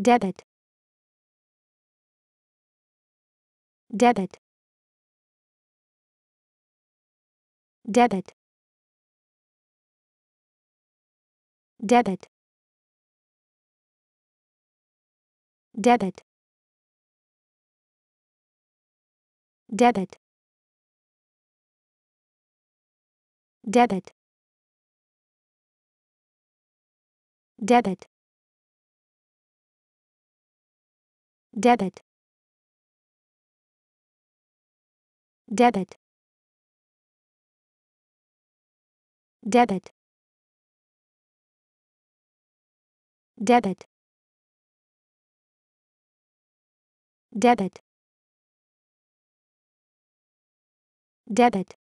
debit debit debit debit debit debit debit debit debit debit debit debit debit debit